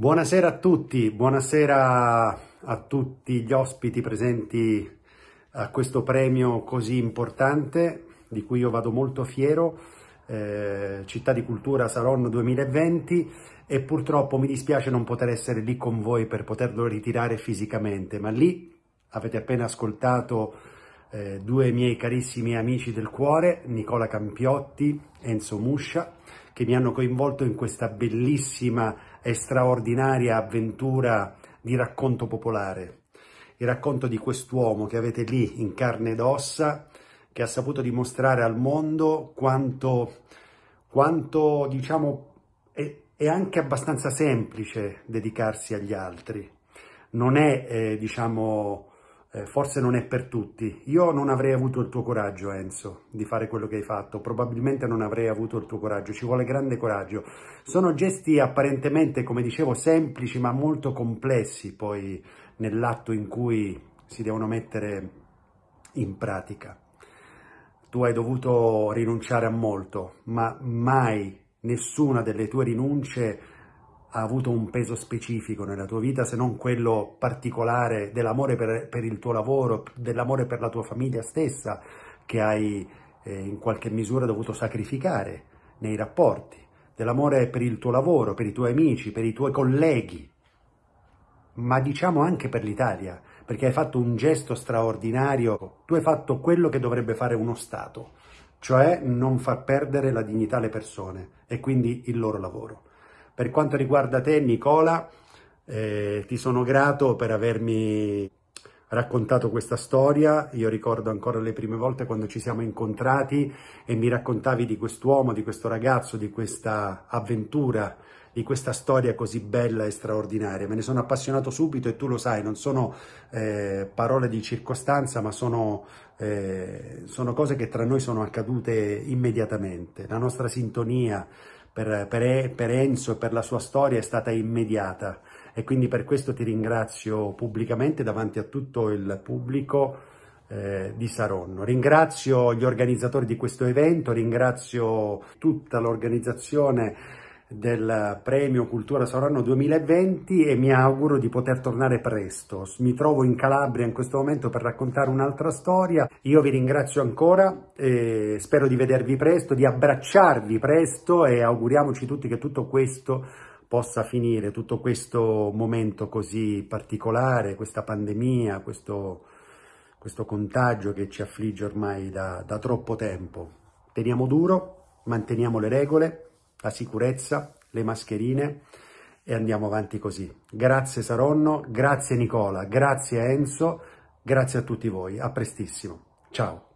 Buonasera a tutti, buonasera a tutti gli ospiti presenti a questo premio così importante di cui io vado molto fiero, eh, Città di Cultura Salon 2020 e purtroppo mi dispiace non poter essere lì con voi per poterlo ritirare fisicamente, ma lì avete appena ascoltato eh, due miei carissimi amici del cuore, Nicola Campiotti e Enzo Muscia, che mi hanno coinvolto in questa bellissima e straordinaria avventura di racconto popolare, il racconto di quest'uomo che avete lì in carne ed ossa, che ha saputo dimostrare al mondo quanto, quanto diciamo, è, è anche abbastanza semplice dedicarsi agli altri. Non è, eh, diciamo, eh, forse non è per tutti. Io non avrei avuto il tuo coraggio, Enzo, di fare quello che hai fatto. Probabilmente non avrei avuto il tuo coraggio. Ci vuole grande coraggio. Sono gesti apparentemente, come dicevo, semplici, ma molto complessi poi nell'atto in cui si devono mettere in pratica. Tu hai dovuto rinunciare a molto, ma mai nessuna delle tue rinunce ha avuto un peso specifico nella tua vita se non quello particolare dell'amore per, per il tuo lavoro, dell'amore per la tua famiglia stessa che hai eh, in qualche misura dovuto sacrificare nei rapporti, dell'amore per il tuo lavoro, per i tuoi amici, per i tuoi colleghi, ma diciamo anche per l'Italia, perché hai fatto un gesto straordinario, tu hai fatto quello che dovrebbe fare uno Stato, cioè non far perdere la dignità alle persone e quindi il loro lavoro. Per quanto riguarda te Nicola, eh, ti sono grato per avermi raccontato questa storia, io ricordo ancora le prime volte quando ci siamo incontrati e mi raccontavi di quest'uomo, di questo ragazzo, di questa avventura, di questa storia così bella e straordinaria. Me ne sono appassionato subito e tu lo sai, non sono eh, parole di circostanza, ma sono, eh, sono cose che tra noi sono accadute immediatamente. La nostra sintonia, per, per, per Enzo e per la sua storia è stata immediata e quindi per questo ti ringrazio pubblicamente davanti a tutto il pubblico eh, di Saronno. Ringrazio gli organizzatori di questo evento, ringrazio tutta l'organizzazione del premio Cultura Sorano 2020 e mi auguro di poter tornare presto. Mi trovo in Calabria in questo momento per raccontare un'altra storia. Io vi ringrazio ancora, eh, spero di vedervi presto, di abbracciarvi presto e auguriamoci tutti che tutto questo possa finire, tutto questo momento così particolare, questa pandemia, questo, questo contagio che ci affligge ormai da, da troppo tempo. Teniamo duro, manteniamo le regole la sicurezza, le mascherine e andiamo avanti così. Grazie Saronno, grazie Nicola, grazie Enzo, grazie a tutti voi. A prestissimo. Ciao.